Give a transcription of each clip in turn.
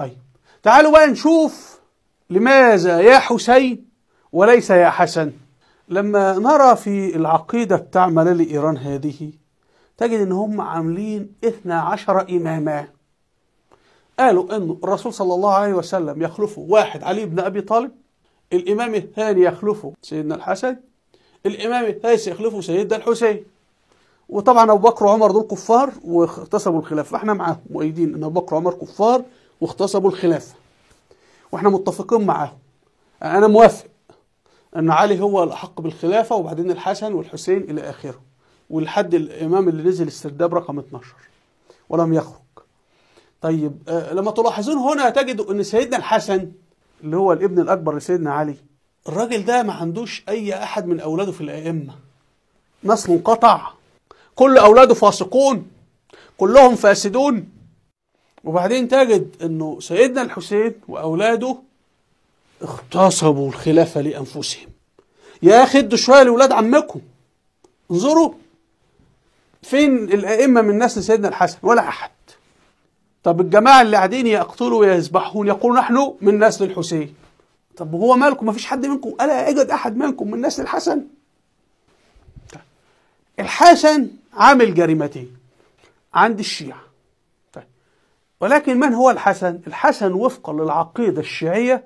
طيب تعالوا بقى نشوف لماذا يا حسين وليس يا حسن لما نرى في العقيدة بتاع ملال إيران هذه تجد إن هم عاملين 12 إماما قالوا إنه الرسول صلى الله عليه وسلم يخلفه واحد علي بن أبي طالب الإمام الثاني يخلفه سيدنا الحسن الإمام الثالث يخلفه سيدنا الحسين وطبعا أبو بكر وعمر دول كفار واغتصبوا الخلافة فإحنا معاهم مؤيدين إن أبو بكر وعمر كفار واغتصبوا الخلافة واحنا متفقين معاهم انا موافق ان علي هو الاحق بالخلافة وبعدين الحسن والحسين الى اخره ولحد الامام اللي نزل السرداب رقم 12 ولم يخرج طيب آه، لما تلاحظون هنا تجدوا ان سيدنا الحسن اللي هو الابن الاكبر لسيدنا علي الراجل ده ما عندوش اي احد من اولاده في الائمه نسل انقطع كل اولاده فاسقون كلهم فاسدون وبعدين تجد انه سيدنا الحسين واولاده اغتصبوا الخلافه لانفسهم يا اخي ادوا شويه لاولاد عمكم انظروا فين الائمه من نسل سيدنا الحسن ولا احد طب الجماعه اللي قاعدين يقتلوا ويذبحون يقولوا نحن من نسل الحسين طب هو مالكم ما فيش حد منكم الا يجد احد منكم من نسل الحسن الحسن عامل جريمتين عند الشيعه ولكن من هو الحسن؟ الحسن وفقا للعقيدة الشيعية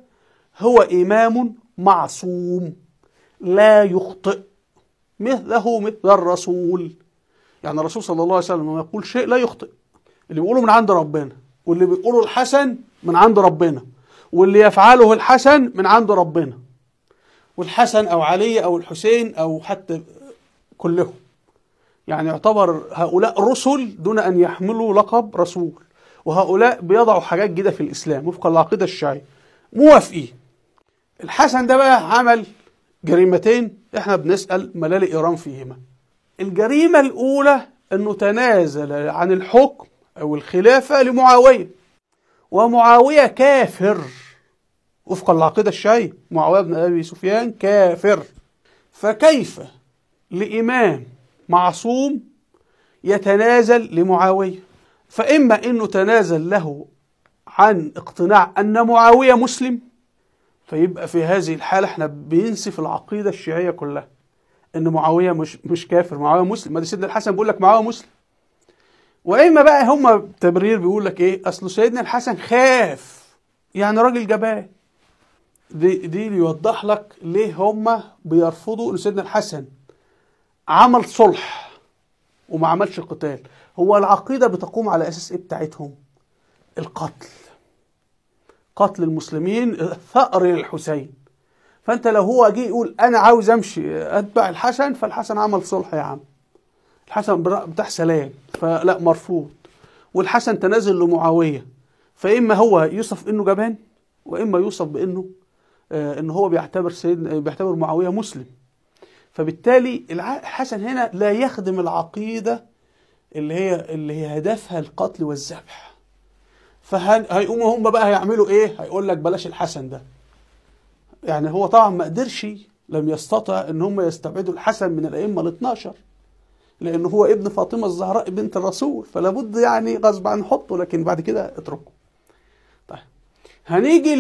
هو إمام معصوم لا يخطئ مثله مثل الرسول يعني الرسول صلى الله عليه وسلم لما يقول شيء لا يخطئ اللي بيقوله من عند ربنا واللي بيقوله الحسن من عند ربنا واللي يفعله الحسن من عند ربنا والحسن أو علي أو الحسين أو حتى كلهم يعني يعتبر هؤلاء رسل دون أن يحملوا لقب رسول وهؤلاء بيضعوا حاجات جديده في الاسلام وفقا للعقيده الشيعيه موافقين الحسن ده بقى عمل جريمتين احنا بنسال ملال ايران فيهما الجريمه الاولى انه تنازل عن الحكم او الخلافه لمعاويه ومعاويه كافر وفقا للعقيده الشيعيه معاويه بن ابي سفيان كافر فكيف لامام معصوم يتنازل لمعاويه فإما أنه تنازل له عن اقتناع أن معاوية مسلم فيبقى في هذه الحالة احنا بينسف العقيدة الشيعية كلها أن معاوية مش, مش كافر معاوية مسلم ما ده سيدنا الحسن بيقول لك معاوية مسلم وإما بقى هما تبرير بيقول لك إيه أصل سيدنا الحسن خاف يعني راجل جبان دي, دي يوضح لك ليه هما بيرفضوا أن سيدنا الحسن عمل صلح وما عملش قتال هو العقيدة بتقوم على أساس إيه بتاعتهم؟ القتل قتل المسلمين ثأر للحسين فأنت لو هو جه يقول أنا عاوز أمشي أتبع الحسن فالحسن عمل صلح يا عم الحسن بتاع سلام فلا مرفوض والحسن تنازل لمعاوية فإما هو يوصف إنه جبان وإما يوصف بإنه آه، إن هو بيعتبر سيدنا بيعتبر معاوية مسلم فبالتالي الحسن هنا لا يخدم العقيده اللي هي اللي هي هدفها القتل والذبح فهيقوموا هم بقى هيعملوا ايه هيقول لك بلاش الحسن ده يعني هو طبعا ما قدرش لم يستطع ان هم يستبعدوا الحسن من الائمه ال 12 لانه هو ابن فاطمه الزهراء بنت الرسول فلا بد يعني غصب عن حطه لكن بعد كده اتركه طيب هنيجي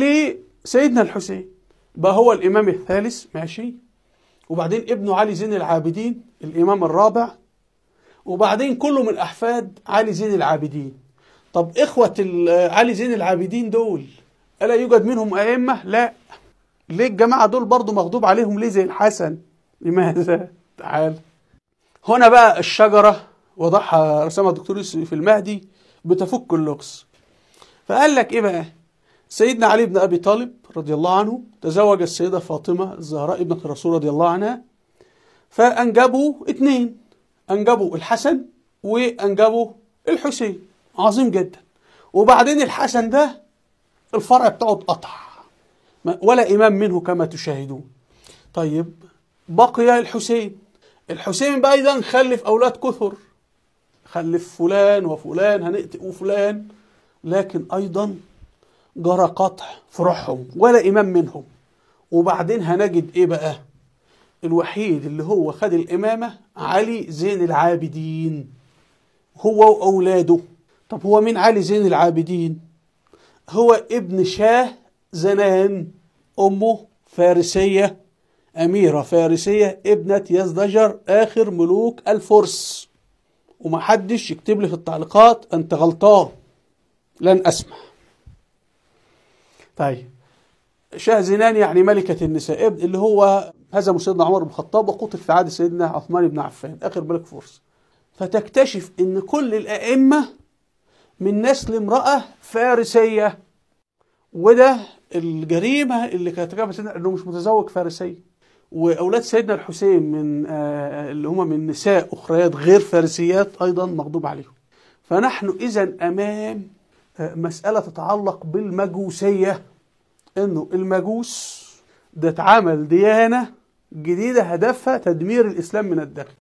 لسيدنا الحسين بقى هو الامام الثالث ماشي وبعدين ابنه علي زين العابدين الامام الرابع وبعدين كله من احفاد علي زين العابدين طب اخوه علي زين العابدين دول الا يوجد منهم ائمه لا ليه الجماعه دول برضو مغضوب عليهم ليه زي الحسن لماذا تعال هنا بقى الشجره وضعها رسمها الدكتور يوسف المهدي بتفك اللغز فقال لك ايه بقى سيدنا علي بن ابي طالب رضي الله عنه تزوج السيده فاطمه الزهراء ابنه الرسول رضي الله عنها فانجبوا اتنين انجبوا الحسن وانجبوا الحسين عظيم جدا وبعدين الحسن ده الفرع بتاعه اتقطع ولا امام منه كما تشاهدون طيب بقي الحسين الحسين بقى ده خلف اولاد كثر خلف فلان وفلان هنقتل وفلان لكن ايضا جرى قطع في روحهم ولا امام منهم وبعدين هنجد ايه بقى الوحيد اللي هو خد الإمامة علي زين العابدين هو وأولاده طب هو مين علي زين العابدين هو ابن شاه زنان أمه فارسية أميرة فارسية ابنة يزدجر آخر ملوك الفرس ومحدش يكتب لي في التعليقات أنت غلطان لن أسمع طيب شاه زنان يعني ملكة النساء ابن اللي هو هزموا سيدنا عمر بن الخطاب وقتل في عهد سيدنا عثمان بن عفان اخر ملك فرس فتكتشف ان كل الائمه من نسل امراه فارسيه وده الجريمه اللي كانت تجربه سيدنا انه مش متزوج فارسي واولاد سيدنا الحسين من آه، اللي هم من نساء اخريات غير فارسيات ايضا مغضوب عليهم فنحن اذا امام آه، مساله تتعلق بالمجوسيه انه المجوس ده اتعمل ديانه جديدة هدفها تدمير الإسلام من الداخل